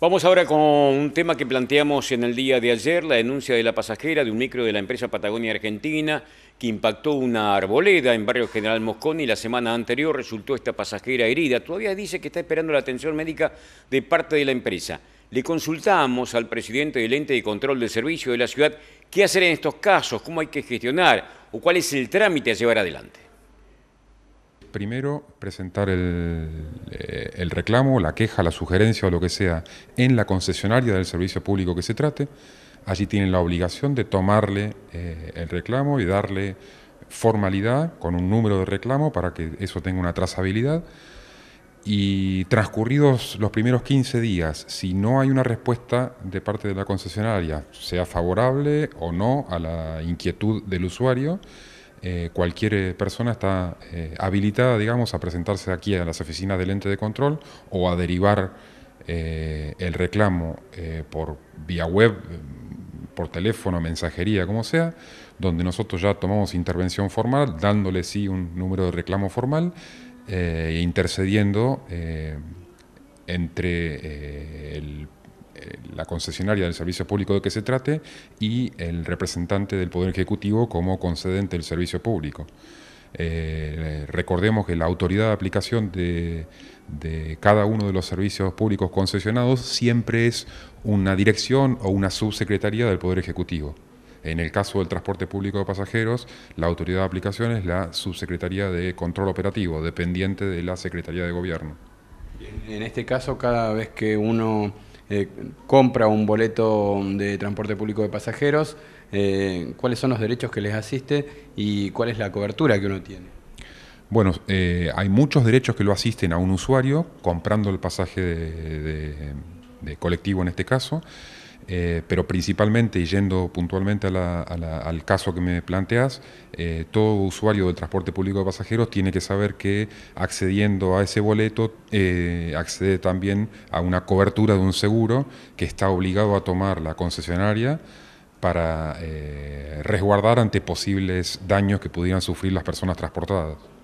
Vamos ahora con un tema que planteamos en el día de ayer, la denuncia de la pasajera de un micro de la empresa Patagonia Argentina que impactó una arboleda en barrio General Mosconi. La semana anterior resultó esta pasajera herida. Todavía dice que está esperando la atención médica de parte de la empresa. Le consultamos al presidente del ente de control del servicio de la ciudad qué hacer en estos casos, cómo hay que gestionar o cuál es el trámite a llevar adelante primero presentar eh, el, reclamo, la queja, la sugerencia o lo que sea en la concesionaria del servicio público que se trate. Allí tienen la obligación de tomarle eh, el reclamo y darle formalidad con un número de reclamo para que eso tenga una trazabilidad. Y transcurridos los primeros 15 días, si no hay una respuesta de parte de la concesionaria, sea favorable o no a la inquietud del usuario, eh, cualquier persona está eh, habilitada, digamos, a presentarse aquí a las oficinas del ente de control o a derivar eh, el reclamo por vía web, mm, por teléfono, mensajería, como sea, donde nosotros ya tomamos intervención formal, dándole sí un número de reclamo formal e intercediendo entre el eh, la concesionaria del servicio público de que se trate y el representante del Poder Ejecutivo como concedente del servicio público. Eh, recordemos que la autoridad de aplicación de, de, cada uno de los servicios públicos concesionados siempre es una dirección o una subsecretaría del Poder Ejecutivo. En el caso del transporte público de pasajeros, la autoridad de aplicación es la subsecretaría de control operativo, dependiente de la Secretaría de Gobierno. En este caso, cada vez que uno eh, compra un boleto de transporte público de pasajeros, eh, cuáles son los derechos que les asiste y cuál es la cobertura que uno tiene. Bueno, eh, hay muchos derechos que lo asisten a un usuario comprando el pasaje de colectivo en este caso. Eh, pero principalmente, y yendo puntualmente al caso que me planteas, eh, todo usuario del transporte público de pasajeros tiene que saber que accediendo a ese boleto eh, accede también a una cobertura de un seguro que está obligado a tomar la concesionaria para resguardar ante posibles daños que pudieran sufrir las personas transportadas.